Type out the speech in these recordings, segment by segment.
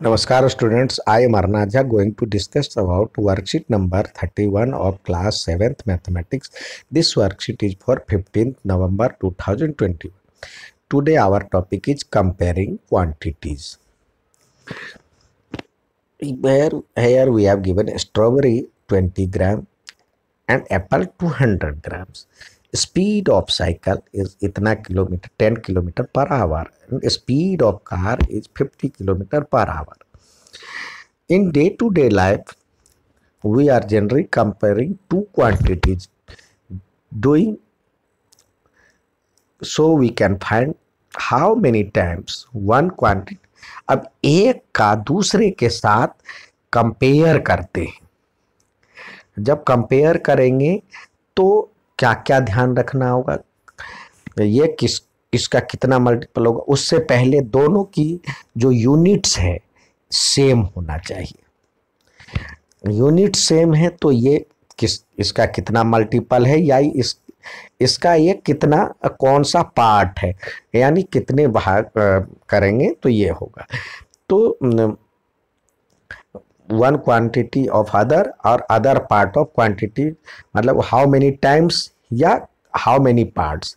Namaskar students, I am Arnaja going to discuss about worksheet number 31 of class 7th mathematics. This worksheet is for 15th November 2021. Today our topic is comparing quantities. Where here we have given strawberry 20 gram and apple 200 grams. Speed of cycle is इतना kilometre ten kilometre per hour speed of car is fifty kilometre per hour in day to day life we are generally comparing two quantities doing so we can find how many times one quantity अब एक का दूसरे के साथ compare करते हैं जब compare करेंगे तो क्या क्या ध्यान रखना होगा तो ये किस इसका कितना मल्टीपल होगा उससे पहले दोनों की जो यूनिट्स है सेम होना चाहिए यूनिट सेम है तो ये किस इसका कितना मल्टीपल है या इस इसका ये कितना कौन सा पार्ट है यानी कितने भाग करेंगे तो ये होगा तो वन क्वांटिटी ऑफ अदर और अदर पार्ट ऑफ क्वांटिटी मतलब हाउ मेनी टाइम्स या how many parts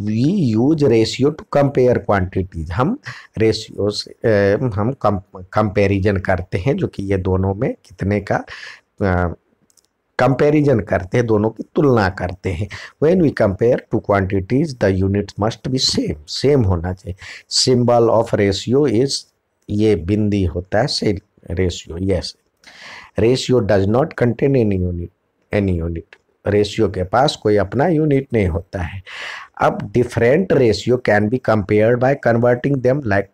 we use ratio to compare quantities हम रेशियो से हम कंपेरिजन करते हैं जो कि ये दोनों में कितने का कंपेरिजन करते हैं दोनों की तुलना करते हैं when we compare two quantities the units must be same same होना चाहिए सिंबल ऑफ रेशियो इज ये बिंदी होता है ratio yes ratio does not contain any unit any unit ratio के पास कोई अपना यूनिट नहीं होता है अब different ratio can be compared by converting them like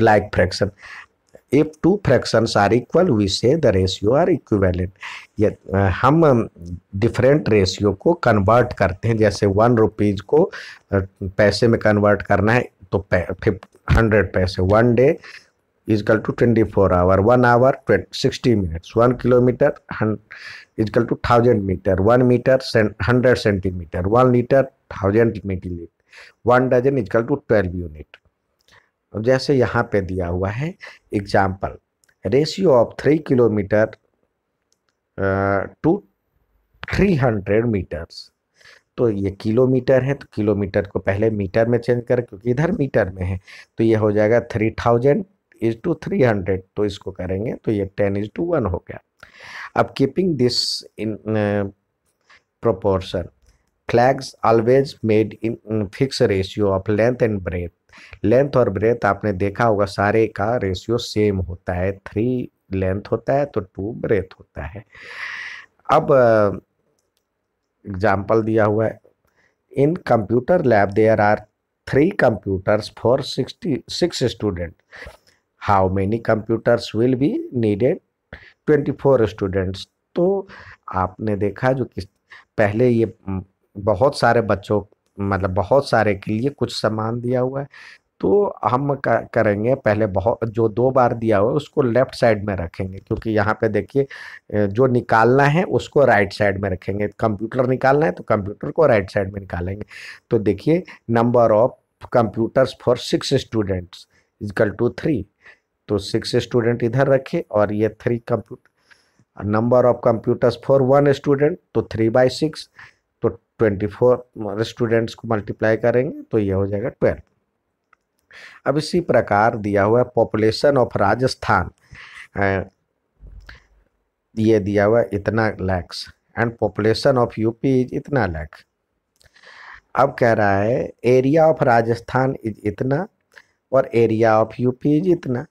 like fraction if two fractions are equal we say the ratio are equivalent हम different um, ratio को कन्वर्ट करते हैं जैसे वन रुपीज़ को uh, पैसे में कन्वर्ट करना है तो फिफ्ट हंड्रेड पैसे one day is equal to 24 hour 1 hour 20, 60 minutes 1 kilometer is equal to 1000 meter 1 meter 100 centimeter 1 liter 1000 milliliter 1 dozen is equal to 12 unit अब जैसे यहाँ पे दिया हुआ है example ratio of three kilometre to three hundred metres तो ये kilometre है तो किलोमीटर को पहले मीटर में चेंज कर क्योंकि इधर मीटर में है तो ये हो जाएगा three thousand is to three hundred तो इसको करेंगे तो ये टेन इज टू वन हो गया अब keeping this in proportion flags always made in fix ratio of length and breadth length और ब्रेथ आपने देखा होगा सारे का रेशियो सेम होता है थ्री लेंथ होता है तो टू ब्रेथ होता है अब एग्जाम्पल uh, दिया हुआ है in computer lab there are three computers for sixty six student how many will will needed twenty 24 students तो आपने देखा जो कि पहले ये बहुत सारे बच्चों मतलब बहुत सारे के लिए कुछ सामान दिया हुआ है तो हम करेंगे पहले बहुत जो दो बार दिया हुआ है उसको लेफ्ट साइड में रखेंगे क्योंकि यहाँ पे देखिए जो निकालना है उसको राइट साइड में रखेंगे कंप्यूटर निकालना है तो कंप्यूटर को राइट साइड में निकालेंगे तो देखिए number of computers for six students is equal to three तो सिक्स स्टूडेंट इधर रखे और ये three computer number of computers for one student तो थ्री बाई सिक्स तो ट्वेंटी फोर स्टूडेंट्स को मल्टीप्लाई करेंगे तो ये हो जाएगा ट्वेल्व अब इसी प्रकार दिया हुआ है पॉपुलेशन ऑफ राजस्थान ये दिया हुआ इतना lakhs and population of UP is इतना लैख अब कह रहा है एरिया ऑफ राजस्थान इज इतना और एरिया ऑफ यूपी इज इतना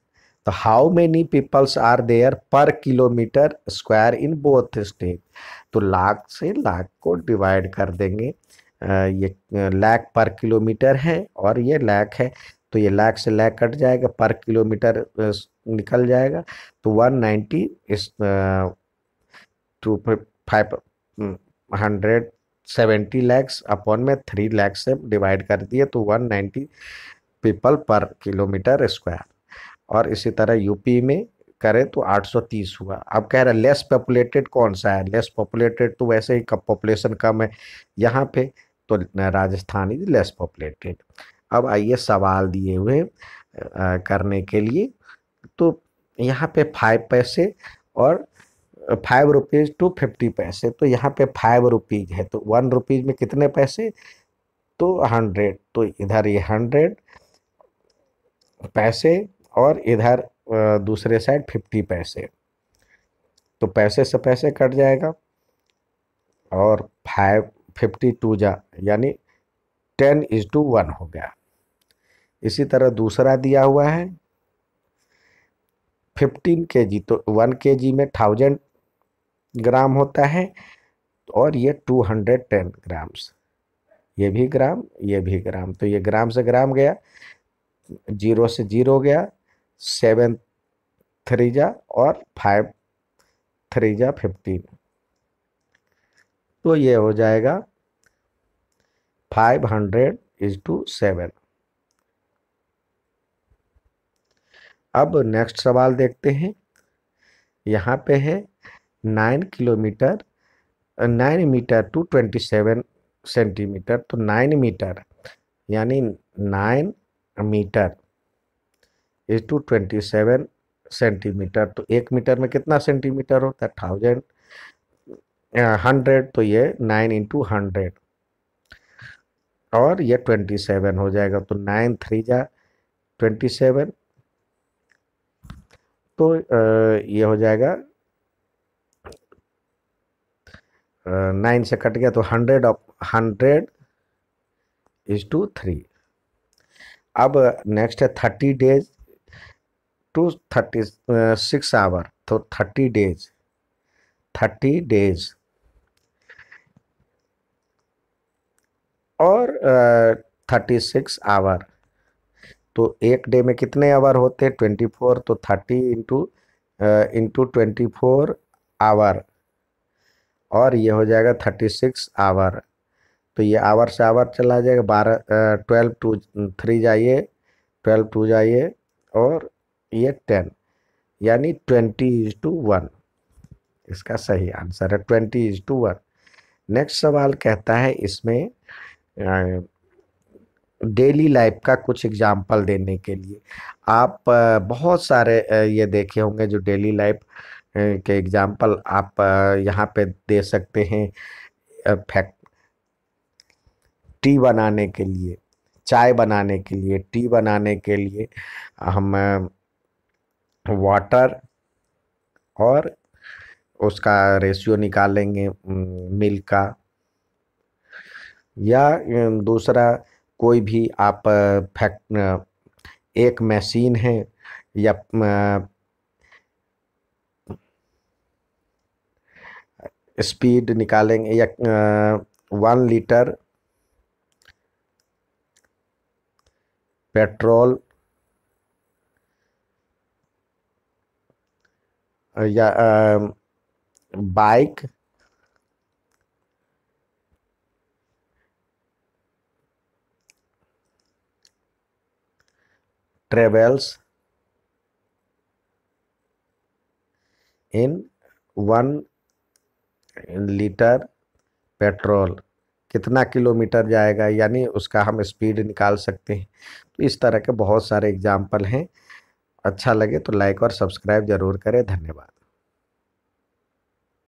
तो how many peoples are there per kilometre square in both state तो लाख से लाख को डिवाइड कर देंगे ये लाख पर किलोमीटर है और ये लाख है तो ये लाख से लाख कट जाएगा पर किलोमीटर निकल जाएगा तो one ninety is to five hundred seventy lakhs upon में थ्री लैक्स से डिवाइड कर दिए तो one ninety people per kilometre square और इसी तरह यूपी में करें तो 830 हुआ अब कह रहे लेस पॉपुलेटेड कौन सा है लेस पॉपुलेटेड तो वैसे ही कब पॉपुलेशन कम है यहाँ पे तो राजस्थान इज लेस पॉपुलेटेड अब आइए सवाल दिए हुए करने के लिए तो यहाँ पे फाइव पैसे और फाइव रुपीज़ टू फिफ्टी पैसे तो यहाँ पे फाइव रुपीज़ है तो वन रुपीज़ में कितने पैसे तो हंड्रेड तो इधर ये हंड्रेड पैसे और इधर दूसरे साइड फिफ्टी पैसे तो पैसे से पैसे कट जाएगा और फाइव फिफ्टी टू जा यानी टेन इज टू वन हो गया इसी तरह दूसरा दिया हुआ है फिफ्टीन के जी तो वन के जी में थाउजेंड ग्राम होता है और ये टू हंड्रेड टेन ग्राम्स ये भी ग्राम ये भी ग्राम तो ये ग्राम से ग्राम गया जीरो से जीरो गया सेवन थ्री जा और फाइव थ्री जा फिफ्टीन तो ये हो जाएगा five hundred is to seven अब नेक्स्ट सवाल देखते हैं यहाँ पे है nine kilometre nine metre to twenty seven centimetre तो नाइन मीटर यानी nine metre is to twenty seven centimetre तो एक मीटर में कितना सेंटीमीटर होता है थाउजेंड हंड्रेड तो ये नाइन इंटू हंड्रेड और ये ट्वेंटी सेवन हो जाएगा तो नाइन थ्री जा ट्वेंटी सेवन तो ये हो जाएगा नाइन से कट गया तो hundred of hundred is to three अब नेक्स्ट है thirty days to thirty six hour तो थर्टी डेज थर्टी डेज और थर्टी सिक्स आवर तो एक डे में कितने आवर होते हैं ट्वेंटी फोर तो thirty into into twenty four hour और ये हो जाएगा थर्टी सिक्स आवर तो ये आवर से आवर चला जाएगा बारह ट्वेल्व टू थ्री जाइए ट्वेल्व टू जाइए और ये टेन यानी ट्वेंटी इज टू वन इसका सही आंसर है twenty is to one next सवाल कहता है इसमें डेली लाइफ का कुछ एग्जाम्पल देने के लिए आप बहुत सारे ये देखे होंगे जो डेली लाइफ के एग्जाम्पल आप यहाँ पे दे सकते हैं फैक्ट टी बनाने के लिए चाय बनाने के लिए टी बनाने के लिए हम वाटर और उसका रेशियो निकालेंगे मिल्क का या दूसरा कोई भी आप फैक्ट एक मशीन है या स्पीड निकालेंगे या वन लीटर पेट्रोल या bike travels in one litre petrol कितना किलोमीटर जाएगा यानी उसका हम स्पीड निकाल सकते हैं तो इस तरह के बहुत सारे एग्जाम्पल हैं अच्छा लगे तो लाइक और सब्सक्राइब जरूर करें धन्यवाद